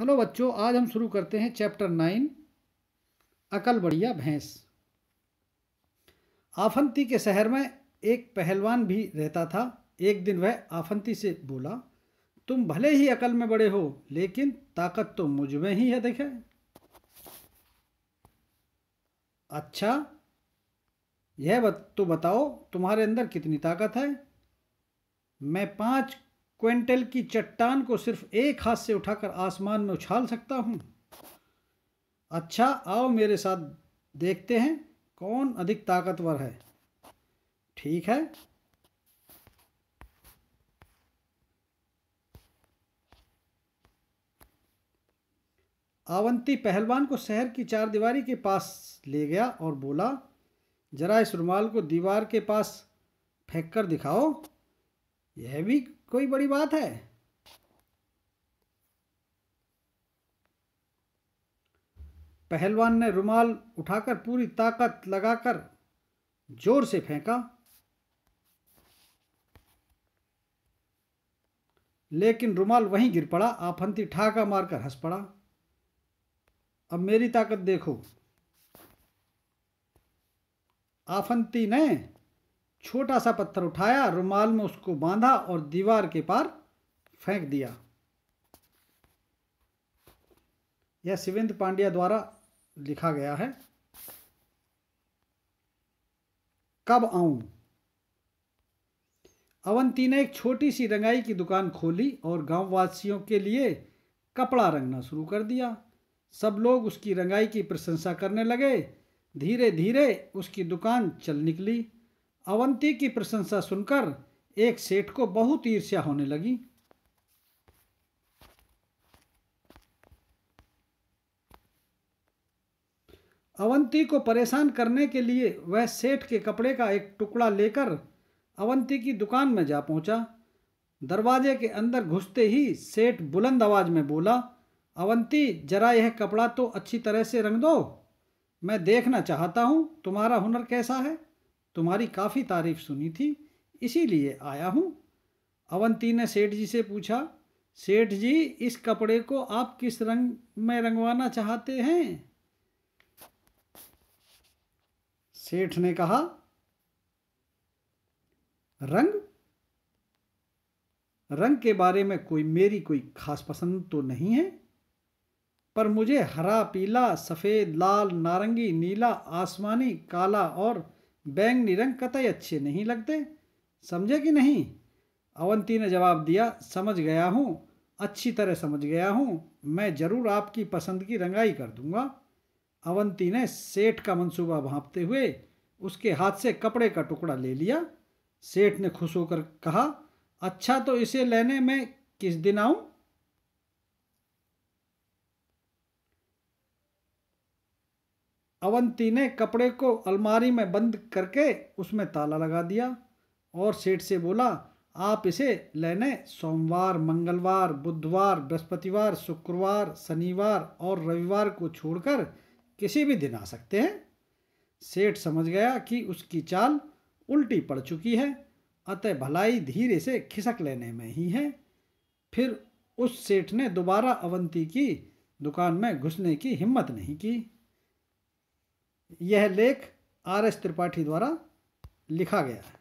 hello बच्चों आज हम शुरू करते हैं चैप्टर नाइन अकल बढ़िया भैंस आफंती के शहर में एक पहलवान भी रहता था एक दिन वह आफंती से बोला तुम भले ही अकल में बड़े हो लेकिन ताकत तो मुझ में ही है देखे अच्छा यह बत, तो बताओ तुम्हारे अंदर कितनी ताकत है मैं पाँच क्विंटल की चट्टान को सिर्फ एक हाथ से उठाकर आसमान में उछाल सकता हूँ अच्छा आओ मेरे साथ देखते हैं कौन अधिक ताकतवर है ठीक है आवंती पहलवान को शहर की चार दीवारी के पास ले गया और बोला जरा इस रुमाल को दीवार के पास फेंक कर दिखाओ यह भी कोई बड़ी बात है पहलवान ने रुमाल उठाकर पूरी ताकत लगाकर जोर से फेंका लेकिन रुमाल वहीं गिर पड़ा आफंती ठाका मारकर हंस पड़ा अब मेरी ताकत देखो आफंती ने छोटा सा पत्थर उठाया रुमाल में उसको बांधा और दीवार के पार फेंक दिया यह शिवेंद्र पांड्या द्वारा लिखा गया है कब आऊं अवंती ने एक छोटी सी रंगाई की दुकान खोली और गांववासियों के लिए कपड़ा रंगना शुरू कर दिया सब लोग उसकी रंगाई की प्रशंसा करने लगे धीरे धीरे उसकी दुकान चल निकली अवंती की प्रशंसा सुनकर एक सेठ को बहुत ईर्ष्या होने लगी अवंती को परेशान करने के लिए वह सेठ के कपड़े का एक टुकड़ा लेकर अवंती की दुकान में जा पहुंचा दरवाजे के अंदर घुसते ही सेठ बुलंद आवाज़ में बोला अवंती जरा यह कपड़ा तो अच्छी तरह से रंग दो मैं देखना चाहता हूँ तुम्हारा हुनर कैसा है तुम्हारी काफ़ी तारीफ सुनी थी इसीलिए आया हूँ अवंती ने सेठ जी से पूछा सेठ जी इस कपड़े को आप किस रंग में रंगवाना चाहते हैं सेठ ने कहा रंग रंग के बारे में कोई मेरी कोई खास पसंद तो नहीं है पर मुझे हरा पीला सफ़ेद लाल नारंगी नीला आसमानी काला और बैंगनी रंग कतई अच्छे नहीं लगते समझे कि नहीं अवंती ने जवाब दिया समझ गया हूँ अच्छी तरह समझ गया हूँ मैं ज़रूर आपकी पसंद की रंगाई कर दूंगा अवंती ने सेठ का मंसूबा भांपते हुए उसके हाथ से कपड़े का टुकड़ा ले लिया सेठ ने खुश होकर कहा अच्छा तो इसे लेने में किस दिन आऊँ अवंती ने कपड़े को अलमारी में बंद करके उसमें ताला लगा दिया और सेठ से बोला आप इसे लेने सोमवार मंगलवार बुधवार बृहस्पतिवार शुक्रवार शनिवार और रविवार को छोड़कर किसी भी दिन आ सकते हैं सेठ समझ गया कि उसकी चाल उल्टी पड़ चुकी है अतः भलाई धीरे से खिसक लेने में ही है फिर उस सेठ ने दोबारा अवंती की दुकान में घुसने की हिम्मत नहीं की यह लेख आर एस त्रिपाठी द्वारा लिखा गया है